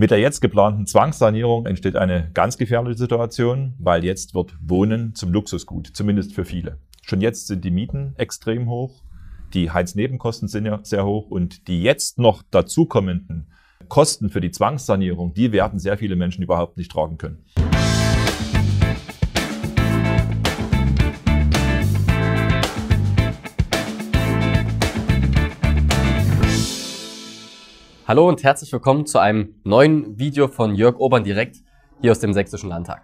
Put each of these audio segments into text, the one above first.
Mit der jetzt geplanten Zwangssanierung entsteht eine ganz gefährliche Situation, weil jetzt wird Wohnen zum Luxusgut, zumindest für viele. Schon jetzt sind die Mieten extrem hoch, die Heiznebenkosten sind ja sehr hoch und die jetzt noch dazukommenden Kosten für die Zwangssanierung, die werden sehr viele Menschen überhaupt nicht tragen können. Hallo und herzlich willkommen zu einem neuen Video von Jörg Obern direkt hier aus dem Sächsischen Landtag.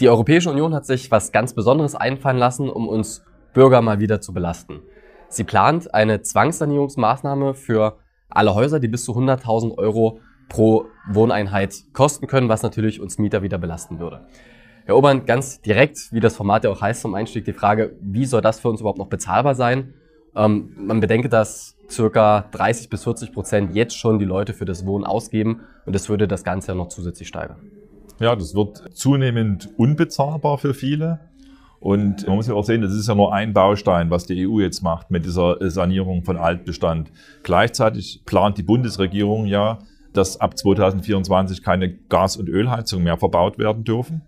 Die Europäische Union hat sich was ganz Besonderes einfallen lassen, um uns Bürger mal wieder zu belasten. Sie plant eine Zwangssanierungsmaßnahme für alle Häuser, die bis zu 100.000 Euro pro Wohneinheit kosten können, was natürlich uns Mieter wieder belasten würde. Herr Obern, ganz direkt, wie das Format ja auch heißt zum Einstieg, die Frage, wie soll das für uns überhaupt noch bezahlbar sein? Ähm, man bedenke, dass circa 30 bis 40 Prozent jetzt schon die Leute für das Wohnen ausgeben und das würde das Ganze ja noch zusätzlich steigern. Ja, das wird zunehmend unbezahlbar für viele. Und man muss ja auch sehen, das ist ja nur ein Baustein, was die EU jetzt macht mit dieser Sanierung von Altbestand. Gleichzeitig plant die Bundesregierung ja, dass ab 2024 keine Gas- und Ölheizungen mehr verbaut werden dürfen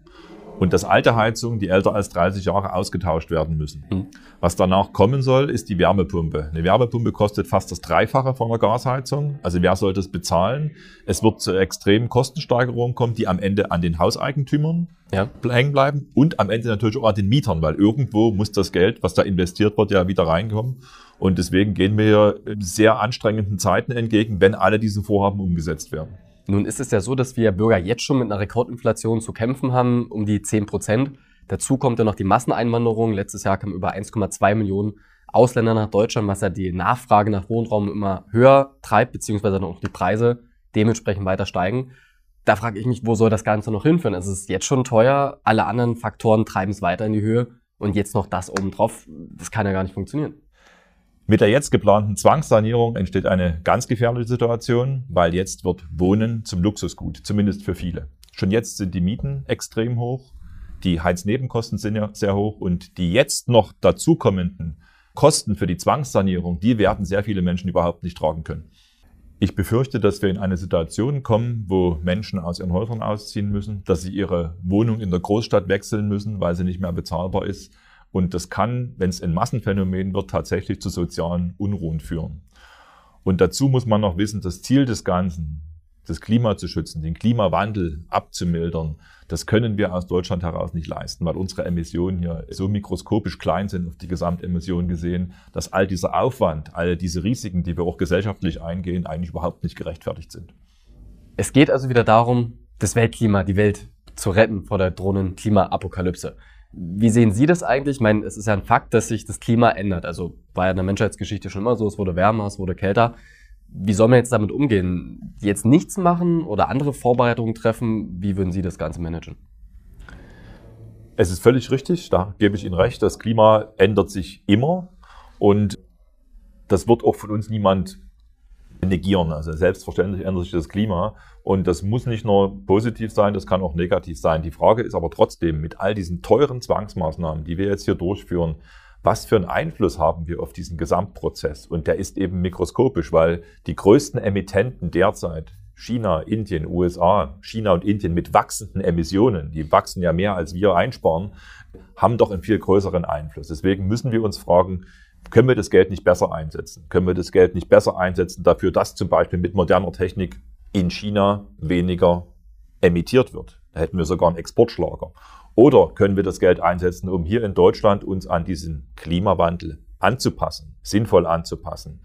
und dass alte Heizungen, die älter als 30 Jahre ausgetauscht werden müssen. Hm. Was danach kommen soll, ist die Wärmepumpe. Eine Wärmepumpe kostet fast das Dreifache von einer Gasheizung. Also wer soll das bezahlen? Es wird zu extremen Kostensteigerungen kommen, die am Ende an den Hauseigentümern ja. hängen bleiben und am Ende natürlich auch an den Mietern, weil irgendwo muss das Geld, was da investiert wird, ja wieder reinkommen. Und deswegen gehen wir äh, sehr anstrengenden Zeiten entgegen, wenn alle diese Vorhaben umgesetzt werden. Nun ist es ja so, dass wir Bürger jetzt schon mit einer Rekordinflation zu kämpfen haben, um die 10 Prozent. Dazu kommt ja noch die Masseneinwanderung. Letztes Jahr kamen über 1,2 Millionen Ausländer nach Deutschland, was ja die Nachfrage nach Wohnraum immer höher treibt, beziehungsweise dann auch die Preise dementsprechend weiter steigen. Da frage ich mich, wo soll das Ganze noch hinführen? Es ist jetzt schon teuer, alle anderen Faktoren treiben es weiter in die Höhe und jetzt noch das obendrauf, das kann ja gar nicht funktionieren. Mit der jetzt geplanten Zwangssanierung entsteht eine ganz gefährliche Situation, weil jetzt wird Wohnen zum Luxusgut, zumindest für viele. Schon jetzt sind die Mieten extrem hoch, die Heiznebenkosten sind ja sehr hoch und die jetzt noch dazukommenden Kosten für die Zwangssanierung, die werden sehr viele Menschen überhaupt nicht tragen können. Ich befürchte, dass wir in eine Situation kommen, wo Menschen aus ihren Häusern ausziehen müssen, dass sie ihre Wohnung in der Großstadt wechseln müssen, weil sie nicht mehr bezahlbar ist, und das kann, wenn es ein Massenphänomen wird, tatsächlich zu sozialen Unruhen führen. Und dazu muss man noch wissen, das Ziel des Ganzen, das Klima zu schützen, den Klimawandel abzumildern, das können wir aus Deutschland heraus nicht leisten, weil unsere Emissionen hier so mikroskopisch klein sind auf die Gesamtemissionen gesehen, dass all dieser Aufwand, all diese Risiken, die wir auch gesellschaftlich eingehen, eigentlich überhaupt nicht gerechtfertigt sind. Es geht also wieder darum, das Weltklima, die Welt zu retten vor der drohenden Klimaapokalypse. Wie sehen Sie das eigentlich? Ich meine, es ist ja ein Fakt, dass sich das Klima ändert. Also war ja in der Menschheitsgeschichte schon immer so, es wurde wärmer, es wurde kälter. Wie soll man jetzt damit umgehen? Jetzt nichts machen oder andere Vorbereitungen treffen? Wie würden Sie das Ganze managen? Es ist völlig richtig, da gebe ich Ihnen recht. Das Klima ändert sich immer und das wird auch von uns niemand negieren. Also selbstverständlich ändert sich das Klima und das muss nicht nur positiv sein, das kann auch negativ sein. Die Frage ist aber trotzdem, mit all diesen teuren Zwangsmaßnahmen, die wir jetzt hier durchführen, was für einen Einfluss haben wir auf diesen Gesamtprozess? Und der ist eben mikroskopisch, weil die größten Emittenten derzeit, China, Indien, USA, China und Indien mit wachsenden Emissionen, die wachsen ja mehr als wir einsparen, haben doch einen viel größeren Einfluss. Deswegen müssen wir uns fragen, können wir das Geld nicht besser einsetzen? Können wir das Geld nicht besser einsetzen dafür, dass zum Beispiel mit moderner Technik in China weniger emittiert wird? Da hätten wir sogar einen Exportschlager. Oder können wir das Geld einsetzen, um hier in Deutschland uns an diesen Klimawandel anzupassen, sinnvoll anzupassen?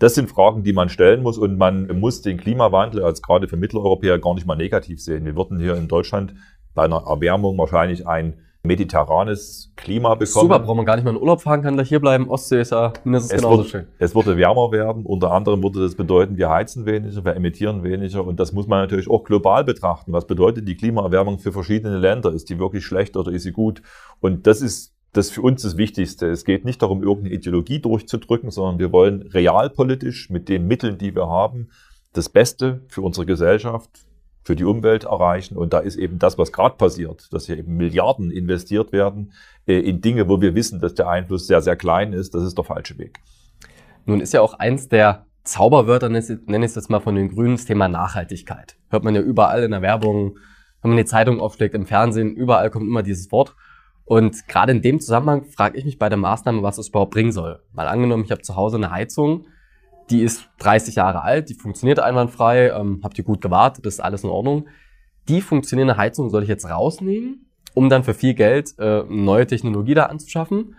Das sind Fragen, die man stellen muss und man muss den Klimawandel als gerade für Mitteleuropäer gar nicht mal negativ sehen. Wir würden hier in Deutschland bei einer Erwärmung wahrscheinlich ein mediterranes Klima bekommen. Super, braucht man gar nicht mal in Urlaub fahren, kann da hier bleiben. Ostsee ist ja mindestens es genauso wird, schön. Es würde wärmer werden. Unter anderem würde das bedeuten, wir heizen weniger, wir emittieren weniger. Und das muss man natürlich auch global betrachten. Was bedeutet die Klimaerwärmung für verschiedene Länder? Ist die wirklich schlecht oder ist sie gut? Und das ist das für uns das Wichtigste. Es geht nicht darum, irgendeine Ideologie durchzudrücken, sondern wir wollen realpolitisch mit den Mitteln, die wir haben, das Beste für unsere Gesellschaft, für die Umwelt erreichen. Und da ist eben das, was gerade passiert, dass hier eben Milliarden investiert werden äh, in Dinge, wo wir wissen, dass der Einfluss sehr, sehr klein ist, das ist der falsche Weg. Nun ist ja auch eins der Zauberwörter, nenne ich es jetzt mal von den Grünen, das Thema Nachhaltigkeit. Hört man ja überall in der Werbung, wenn man die Zeitung aufschlägt, im Fernsehen, überall kommt immer dieses Wort. Und gerade in dem Zusammenhang frage ich mich bei der Maßnahme, was es überhaupt bringen soll. Mal angenommen, ich habe zu Hause eine Heizung, die ist 30 Jahre alt, die funktioniert einwandfrei, ähm, habt ihr gut gewartet, ist alles in Ordnung. Die funktionierende Heizung soll ich jetzt rausnehmen, um dann für viel Geld äh, neue Technologie da anzuschaffen.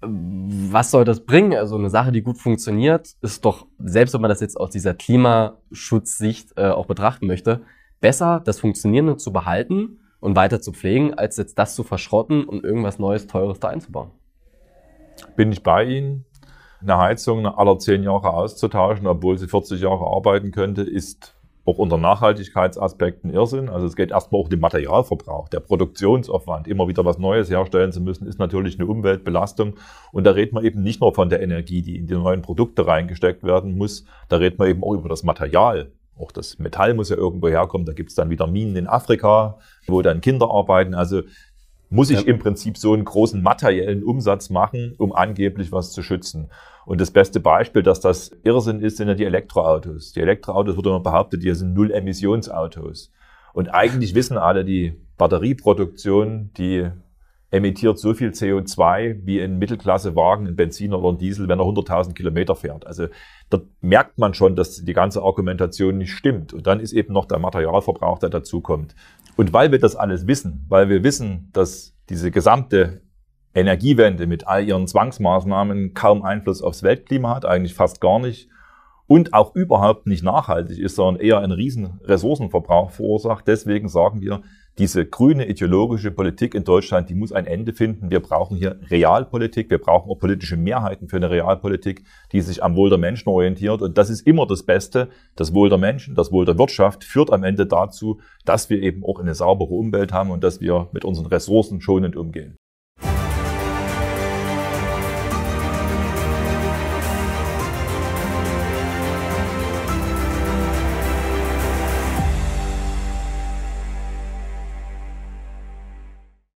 Was soll das bringen? Also eine Sache, die gut funktioniert, ist doch, selbst wenn man das jetzt aus dieser Klimaschutzsicht äh, auch betrachten möchte, besser, das Funktionierende zu behalten und weiter zu pflegen, als jetzt das zu verschrotten und irgendwas Neues, Teures da einzubauen. Bin ich bei Ihnen? eine Heizung aller zehn Jahre auszutauschen, obwohl sie 40 Jahre arbeiten könnte, ist auch unter Nachhaltigkeitsaspekten Irrsinn. Also es geht erstmal auch um den Materialverbrauch, der Produktionsaufwand, immer wieder was Neues herstellen zu müssen, ist natürlich eine Umweltbelastung. Und da redet man eben nicht nur von der Energie, die in die neuen Produkte reingesteckt werden muss, da redet man eben auch über das Material. Auch das Metall muss ja irgendwo herkommen. Da gibt es dann wieder Minen in Afrika, wo dann Kinder arbeiten. Also muss ich ja. im Prinzip so einen großen materiellen Umsatz machen, um angeblich was zu schützen. Und das beste Beispiel, dass das Irrsinn ist, sind ja die Elektroautos. Die Elektroautos, wurde immer behauptet, die sind Null-Emissionsautos. Und eigentlich wissen alle, die Batterieproduktion, die emittiert so viel CO2 wie ein Mittelklassewagen, ein Benziner oder ein Diesel, wenn er 100.000 Kilometer fährt. Also da merkt man schon, dass die ganze Argumentation nicht stimmt. Und dann ist eben noch der Materialverbrauch, der dazukommt. Und weil wir das alles wissen, weil wir wissen, dass diese gesamte Energiewende mit all ihren Zwangsmaßnahmen kaum Einfluss aufs Weltklima hat, eigentlich fast gar nicht und auch überhaupt nicht nachhaltig ist, sondern eher einen riesen Ressourcenverbrauch verursacht, deswegen sagen wir, diese grüne ideologische Politik in Deutschland, die muss ein Ende finden. Wir brauchen hier Realpolitik, wir brauchen auch politische Mehrheiten für eine Realpolitik, die sich am Wohl der Menschen orientiert. Und das ist immer das Beste. Das Wohl der Menschen, das Wohl der Wirtschaft führt am Ende dazu, dass wir eben auch eine saubere Umwelt haben und dass wir mit unseren Ressourcen schonend umgehen.